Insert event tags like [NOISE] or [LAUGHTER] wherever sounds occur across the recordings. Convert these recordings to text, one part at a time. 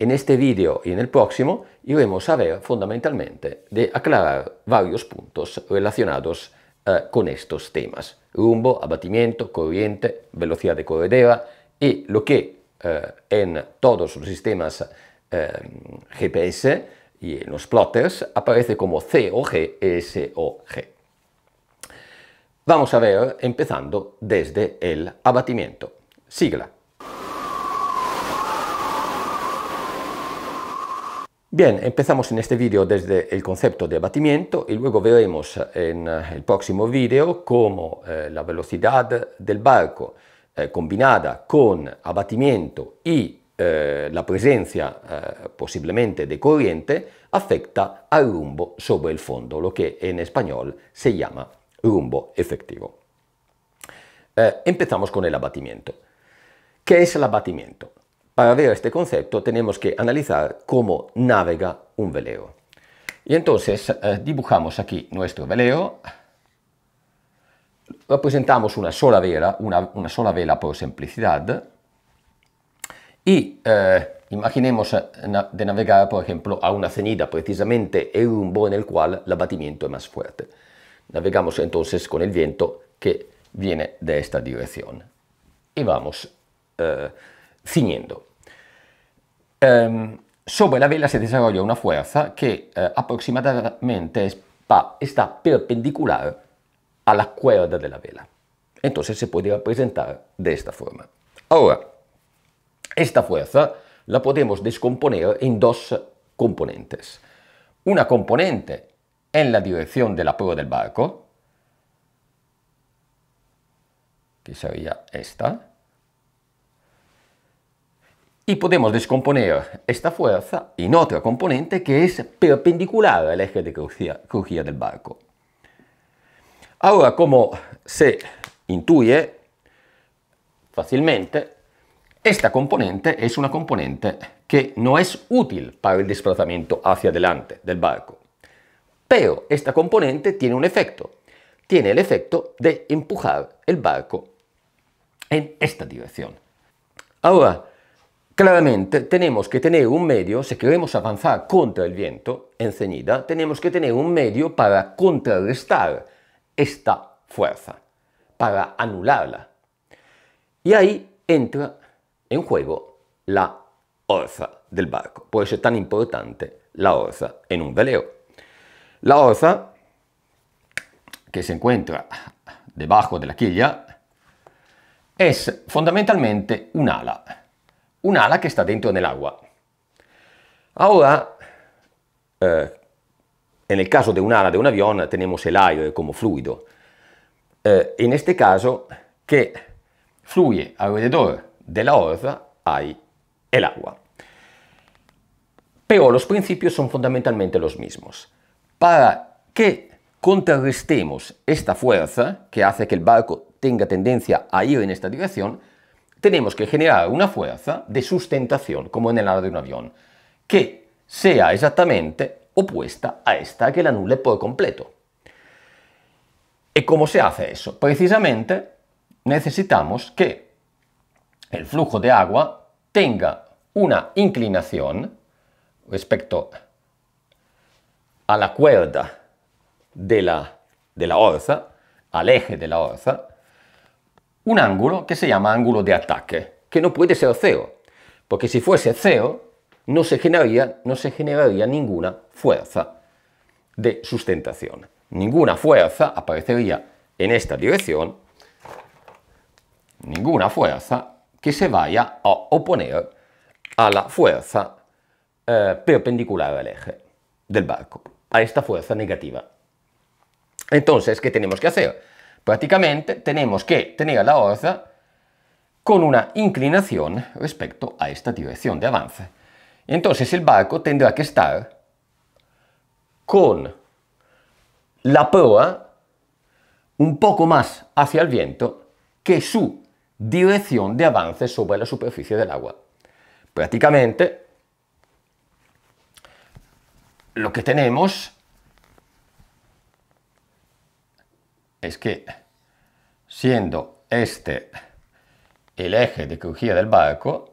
En este video y en el próximo iremos a ver fundamentalmente de aclarar varios puntos relacionados eh, con estos temas. Rumbo, abatimiento, corriente, velocidad de corredera y lo que eh, en todos los sistemas eh, GPS y en los plotters aparece como o G. Vamos a ver empezando desde el abatimiento. Sigla. Bien, empezamos en este vídeo desde el concepto de abatimiento y luego veremos en eh, el próximo vídeo cómo eh, la velocidad del barco eh, combinada con abatimiento y la presencia posiblemente de corriente afecta al rumbo sobre el fondo, lo que en español se llama rumbo efectivo. empezamos con el abatimiento. ¿Qué es el abatimiento? Para ver este concepto tenemos que analizar cómo navega un veleo. Y entonces eh, dibujamos aquí nuestro veleo, representamos una sola vela, una, sola vela por simplicidad, y eh, imaginemos eh, de navegar, por ejemplo, a una cenida, precisamente el rumbo en el cual el abatimiento es más fuerte. Navegamos entonces con el viento que viene de esta dirección. Y vamos eh, sobre la vela se desarrolla una fuerza que eh, aproximadamente está perpendicular a la cuerda de la vela. Entonces se puede representar de esta forma. Ahora, esta fuerza la podemos descomponer en dos componentes. Una componente en la dirección de la proa del barco, que sería esta, y podemos descomponer esta fuerza en otra componente que es perpendicular al eje de crujía del barco. Ahora, como se intuye fácilmente, esta componente es una componente que no es útil para el desplazamiento hacia adelante del barco. Pero esta componente tiene un efecto. Tiene el efecto de empujar el barco en esta dirección. Ahora, Claramente tenemos que tener un medio, si queremos avanzar contra el viento en ceñida, tenemos que tener un medio para contrarrestar esta fuerza, para anularla. Y ahí entra en juego la orza del barco. Por eso es tan importante la orza en un veleo. La orza, que se encuentra debajo de la quilla, es fundamentalmente un ala un ala que está dentro del agua. Ahora, eh, en el caso de un ala de un avión, tenemos el aire como fluido. Eh, en este caso, que fluye alrededor de la orza, hay el agua. Pero los principios son fundamentalmente los mismos. Para que contrarrestemos esta fuerza que hace que el barco tenga tendencia a ir en esta dirección, tenemos que generar una fuerza de sustentación, como en el ala de un avión, que sea exactamente opuesta a esta que la anule por completo. ¿Y cómo se hace eso? Precisamente necesitamos que el flujo de agua tenga una inclinación respecto a la cuerda de la, de la orza, al eje de la orza, un ángulo que se llama ángulo de ataque, que no puede ser cero, porque si fuese cero no se generaría, ninguna fuerza de sustentación. Ninguna fuerza aparecería en esta dirección, ninguna fuerza que se vaya a oponer a la fuerza eh, perpendicular al eje del barco, a esta fuerza negativa. Entonces, ¿qué tenemos que hacer? Prácticamente tenemos que tener la orza con una inclinación respecto a esta dirección de avance. Entonces el barco tendrá que estar con la proa un poco más hacia el viento que su dirección de avance sobre la superficie del agua. Prácticamente lo que tenemos es que siendo este el eje de crujía del barco,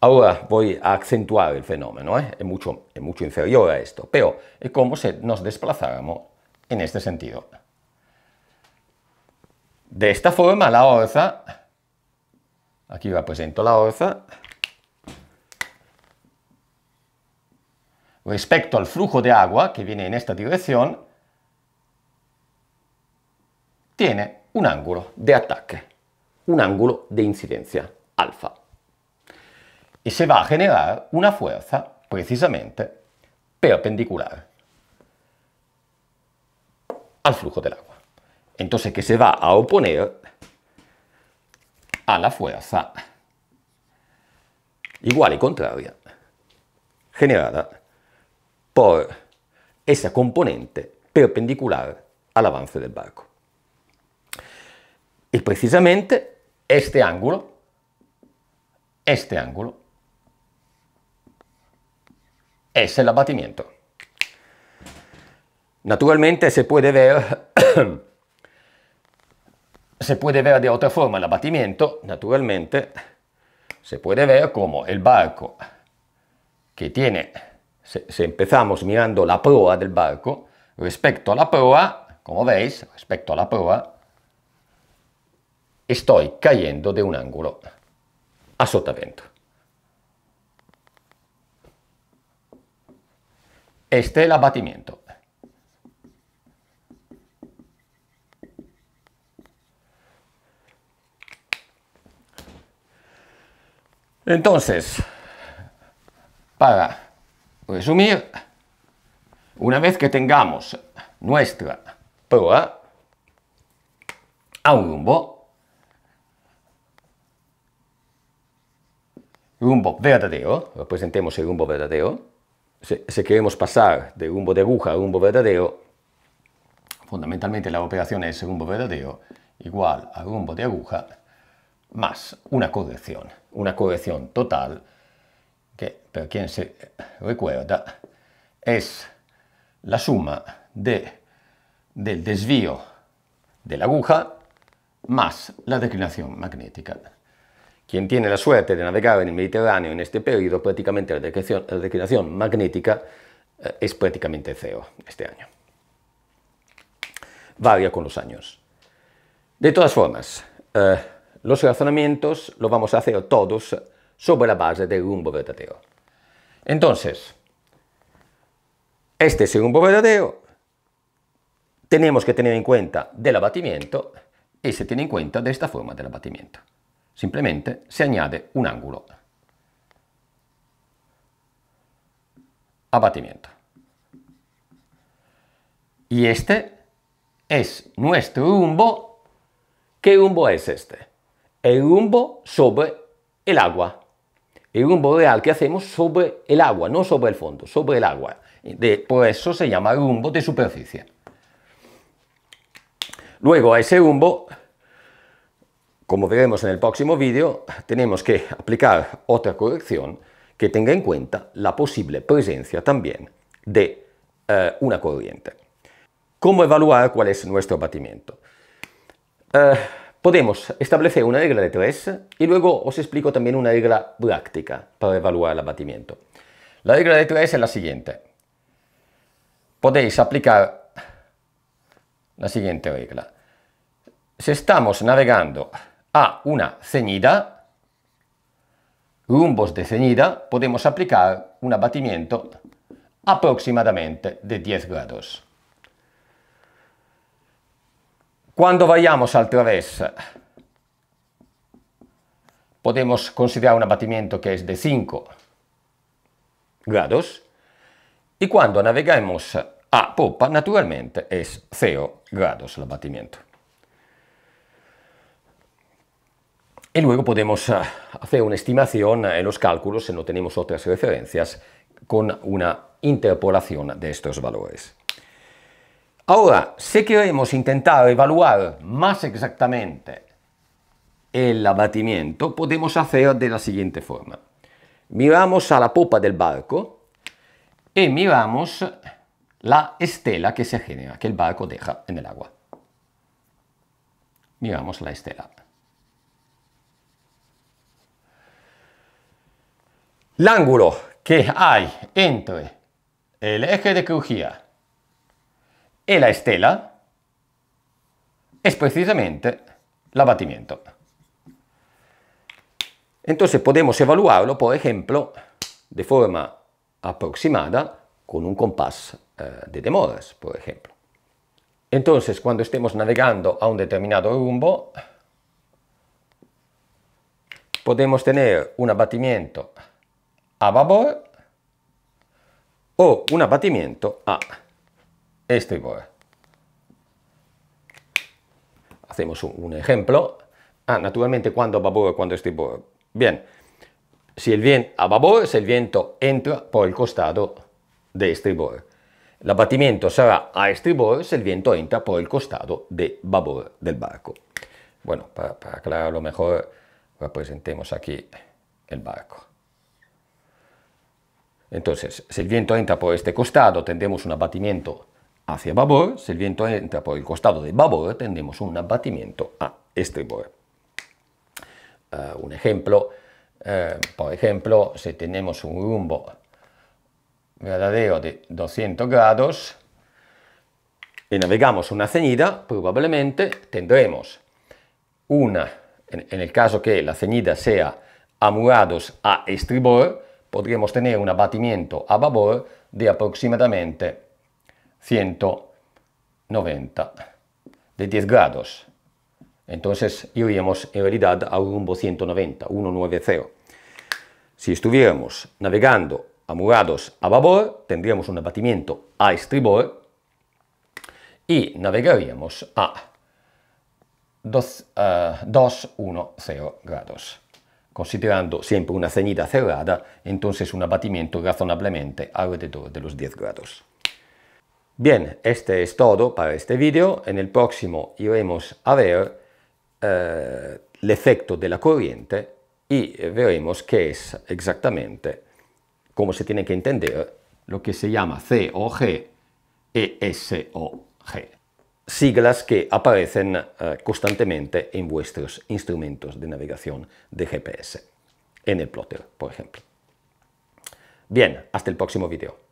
ahora voy a acentuar el fenómeno, ¿eh? es, mucho, es mucho inferior a esto, pero es como si nos desplazáramos en este sentido. De esta forma la orza, aquí represento la orza, respecto al flujo de agua que viene en esta dirección, tiene un ángulo de ataque, un ángulo de incidencia alfa. Y se va a generar una fuerza precisamente perpendicular al flujo del agua. Entonces que se va a oponer a la fuerza igual y contraria generada por esa componente perpendicular al avance del barco. Y precisamente este ángulo, este ángulo, es el abatimiento. Naturalmente se puede ver, [COUGHS] se puede ver de otra forma el abatimiento, naturalmente se puede ver como el barco que tiene, si, empezamos mirando la proa del barco, respecto a la proa, como veis, respecto a la proa, Estoy cayendo de un ángulo a sotavento. Este es el abatimiento. Entonces, para resumir, una vez que tengamos nuestra proa a un rumbo, rumbo verdadero, representemos el rumbo verdadero, si, queremos pasar de rumbo de aguja a rumbo verdadero, fundamentalmente la operación es rumbo verdadero igual a rumbo de aguja más una corrección, una corrección total que, para quien se recuerda, es la suma de, del desvío de la aguja más la declinación magnética. Quien tiene la suerte de navegar en el Mediterráneo en este periodo, prácticamente la declinación, magnética eh, es prácticamente cero este año. Varia con los años. De todas formas, eh, los razonamientos los vamos a hacer todos sobre la base del rumbo verdadero. Entonces, este es el rumbo verdadero, tenemos que tener en cuenta del abatimiento y se tiene en cuenta de esta forma del abatimiento. Simplemente se añade un ángulo. Abatimiento. Y este es nuestro rumbo. ¿Qué rumbo es este? El rumbo sobre el agua. El rumbo real que hacemos sobre el agua, no sobre el fondo, sobre el agua. De, por eso se llama rumbo de superficie. Luego a ese rumbo como veremos en el próximo vídeo, tenemos que aplicar otra corrección que tenga en cuenta la posible presencia también de eh, una corriente. ¿Cómo evaluar cuál es nuestro abatimiento? Eh, podemos establecer una regla de tres y luego os explico también una regla práctica para evaluar el abatimiento. La regla de tres es la siguiente. Podéis aplicar la siguiente regla. Si estamos navegando a una ceñida, rumbos de ceñida, podemos aplicar un abatimiento aproximadamente de 10 grados. Cuando vayamos al través, podemos considerar un abatimiento que es de 5 grados y cuando navegamos a popa, naturalmente, es 0 grados el abatimiento. Y luego podemos ah, hacer una estimación eh, en los cálculos, si no tenemos otras referencias, con una interpolación de estos valores. Ahora, si queremos intentar evaluar más exactamente el abatimiento, podemos hacer de la siguiente forma. Miramos a la popa del barco y miramos la estela que se genera, que el barco deja en el agua. Miramos la estela. el ángulo que hay entre el eje de crujía y la estela es precisamente el abatimiento. Entonces podemos evaluarlo, por ejemplo, de forma aproximada con un compás eh, de demoras, por ejemplo. Entonces, cuando estemos navegando a un determinado rumbo, podemos tener un abatimiento a babor o un abatimiento a estribor. Hacemos un ejemplo. Ah, naturalmente, cuando a cuando estribor. Bien, si el viento a si el viento entra por el costado de estribor. El abatimiento será a estribor si el viento entra por el costado de babor del barco. Bueno, para, para aclararlo mejor, representemos pues aquí el barco. Entonces, si el viento entra por este costado, tendremos un abatimiento hacia babor. Si el viento entra por el costado de babor, tendremos un abatimiento a estribor. Eh, un ejemplo, eh, por ejemplo, si tenemos un rumbo verdadero de 200 grados y navegamos una ceñida, probablemente tendremos una, en, el caso que la ceñida sea a murados a estribor, podríamos tener un abatimiento a babor de aproximadamente 190 de 10 grados. Entonces iríamos en realidad a un rumbo 190, 190. Si estuviéramos navegando a murados a babor, tendríamos un abatimiento a estribor y navegaríamos a 210 eh, grados considerando siempre una ceñida cerrada, entonces un abatimiento razonablemente alrededor de los 10 grados. Bien, este es todo para este vídeo. En el próximo iremos a ver eh, el efecto de la corriente y veremos qué es exactamente cómo se tiene que entender lo que se llama COG e SOG siglas que aparecen eh, constantemente en vuestros instrumentos de navegación de GPS, en el plotter, por ejemplo. Bien, hasta el próximo video.